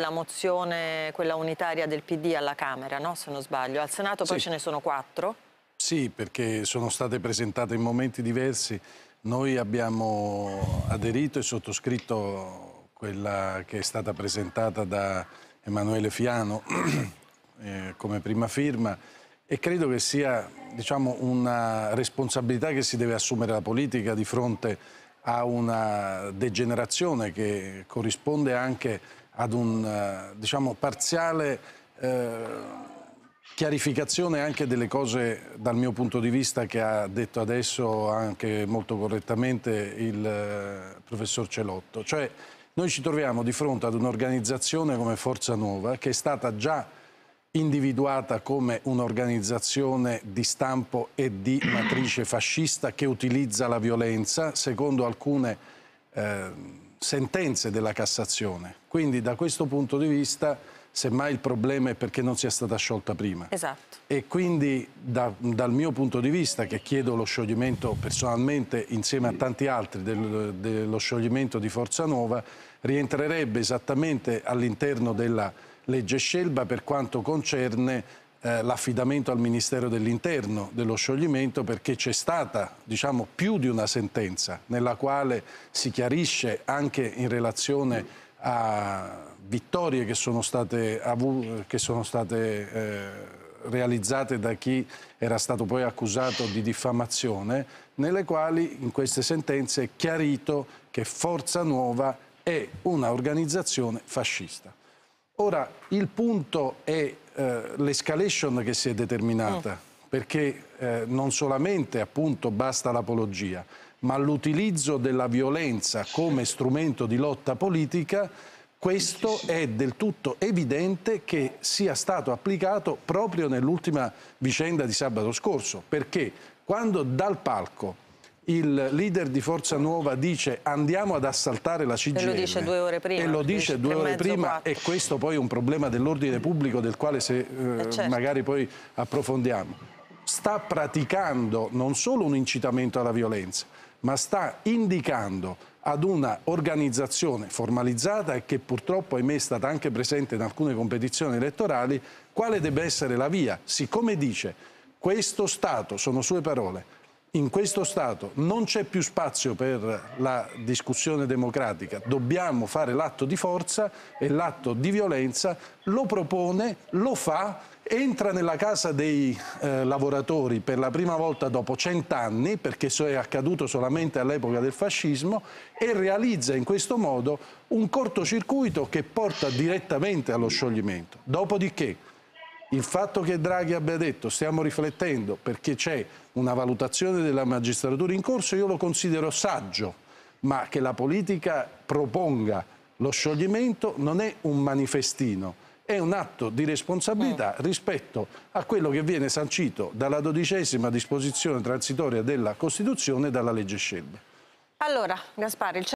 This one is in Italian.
La mozione, quella unitaria del PD alla Camera, no? se non sbaglio. Al Senato poi sì. ce ne sono quattro? Sì, perché sono state presentate in momenti diversi. Noi abbiamo aderito e sottoscritto quella che è stata presentata da Emanuele Fiano eh, come prima firma e credo che sia diciamo, una responsabilità che si deve assumere la politica di fronte a una degenerazione che corrisponde anche ad un eh, diciamo, parziale eh, chiarificazione anche delle cose dal mio punto di vista che ha detto adesso anche molto correttamente il eh, professor Celotto. Cioè noi ci troviamo di fronte ad un'organizzazione come Forza Nuova che è stata già individuata come un'organizzazione di stampo e di matrice fascista che utilizza la violenza secondo alcune... Eh, sentenze della Cassazione. Quindi da questo punto di vista semmai il problema è perché non sia stata sciolta prima. Esatto. E quindi da, dal mio punto di vista, che chiedo lo scioglimento personalmente insieme a tanti altri del, dello scioglimento di Forza Nuova, rientrerebbe esattamente all'interno della legge Scelba per quanto concerne eh, l'affidamento al Ministero dell'Interno dello scioglimento perché c'è stata diciamo, più di una sentenza nella quale si chiarisce anche in relazione a vittorie che sono state, che sono state eh, realizzate da chi era stato poi accusato di diffamazione, nelle quali in queste sentenze è chiarito che Forza Nuova è un'organizzazione fascista. Ora, il punto è eh, l'escalation che si è determinata, mm. perché eh, non solamente appunto basta l'apologia, ma l'utilizzo della violenza come strumento di lotta politica, questo è del tutto evidente che sia stato applicato proprio nell'ultima vicenda di sabato scorso, perché quando dal palco il leader di Forza Nuova dice andiamo ad assaltare la CGL. E lo dice due ore prima. E lo dice due ore prima e questo poi è un problema dell'ordine pubblico del quale se, eh, eh, certo. magari poi approfondiamo. Sta praticando non solo un incitamento alla violenza, ma sta indicando ad una organizzazione formalizzata e che purtroppo ahimè è stata anche presente in alcune competizioni elettorali, quale debba essere la via. Siccome dice questo Stato, sono sue parole, in questo Stato non c'è più spazio per la discussione democratica, dobbiamo fare l'atto di forza e l'atto di violenza, lo propone, lo fa, entra nella casa dei eh, lavoratori per la prima volta dopo cent'anni, perché so è accaduto solamente all'epoca del fascismo, e realizza in questo modo un cortocircuito che porta direttamente allo scioglimento. Dopodiché il fatto che Draghi abbia detto stiamo riflettendo perché c'è una valutazione della magistratura in corso io lo considero saggio, ma che la politica proponga lo scioglimento non è un manifestino, è un atto di responsabilità eh. rispetto a quello che viene sancito dalla dodicesima disposizione transitoria della Costituzione e dalla legge Scelba. Allora, Gaspari, il...